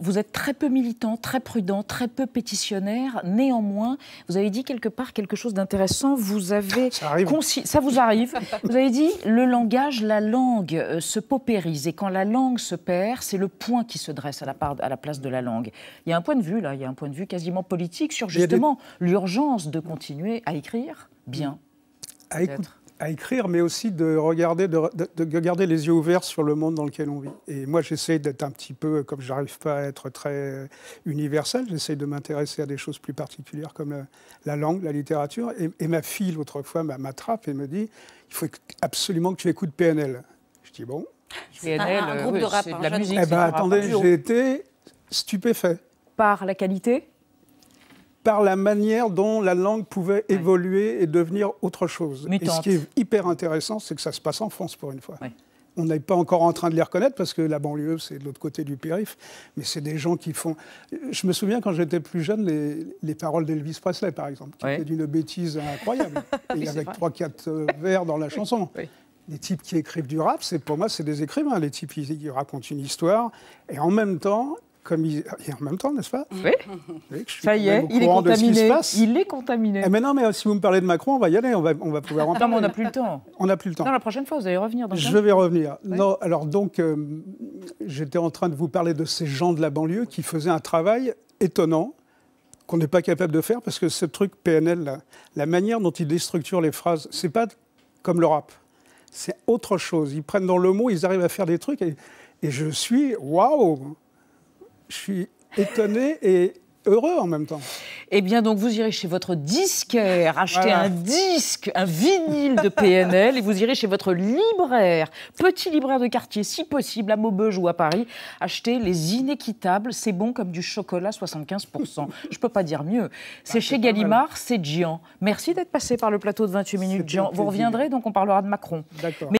Vous êtes très peu militant, très prudent, très peu pétitionnaire. Néanmoins, vous avez dit quelque part quelque chose d'intéressant. Vous avez ça, vous arrive. vous avez dit le langage, la langue euh, se paupérise et quand la langue se perd, c'est le point qui se dresse à la, à la place de la langue. Il y a un point de vue là, il y a un point de vue quasiment politique sur justement l'urgence de continuer à écrire bien. À ah, écouter à écrire, mais aussi de regarder, de, garder les yeux ouverts sur le monde dans lequel on vit. Et moi, j'essaie d'être un petit peu, comme je n'arrive pas à être très universel, j'essaie de m'intéresser à des choses plus particulières comme la, langue, la littérature. Et, ma fille, l'autre fois, m'attrape et me dit il faut absolument que tu écoutes PNL. Je dis bon. PNL, un, groupe de rap. Hein, de la musique. Eh ben, attendez, j'ai été stupéfait. Par la qualité par la manière dont la langue pouvait évoluer et devenir autre chose. Et ce qui est hyper intéressant, c'est que ça se passe en France pour une fois. On n'est pas encore en train de les reconnaître parce que la banlieue, c'est de l'autre côté du périph. Mais c'est des gens qui font. Je me souviens quand j'étais plus jeune, les, paroles d'Elvis Presley, par exemple, qui étaient d'une bêtise incroyable. et avec trois, quatre euh, vers dans la chanson. Les types qui écrivent du rap, c'est pour moi, c'est des écrivains. Les types, qui racontent une histoire et en même temps, comme en même temps, n'est-ce pas Oui. ça y est, il est contaminé. Il est contaminé. mais non, mais si vous me parlez de Macron, on va y aller, on va, on va pouvoir en Non, mais on n'a plus le temps. On n'a plus le temps. Non, la prochaine fois, vous allez revenir. je vais revenir. Non, alors donc, euh, j'étais en train de vous parler de ces gens de la banlieue qui faisaient un travail étonnant qu'on n'est pas capable de faire parce que ce truc PNL, la manière dont ils déstructurent les phrases, c'est pas comme le rap. C'est autre chose. Ils prennent dans le mot, ils arrivent à faire des trucs et, et je suis waouh je suis étonné et heureux en même temps. Eh bien, donc, vous irez chez votre disquaire acheter un disque, un vinyle de PNL, et vous irez chez votre libraire, petit libraire de quartier, si possible, à Maubeuge ou à Paris, acheter les inéquitables, c'est bon comme du chocolat, 75%. Je peux pas dire mieux. Bah, c'est chez Gallimard, c'est Gian. Merci d'être passé par le plateau de 28 minutes, Gian. Vous reviendrez, donc on parlera de Macron. D'accord.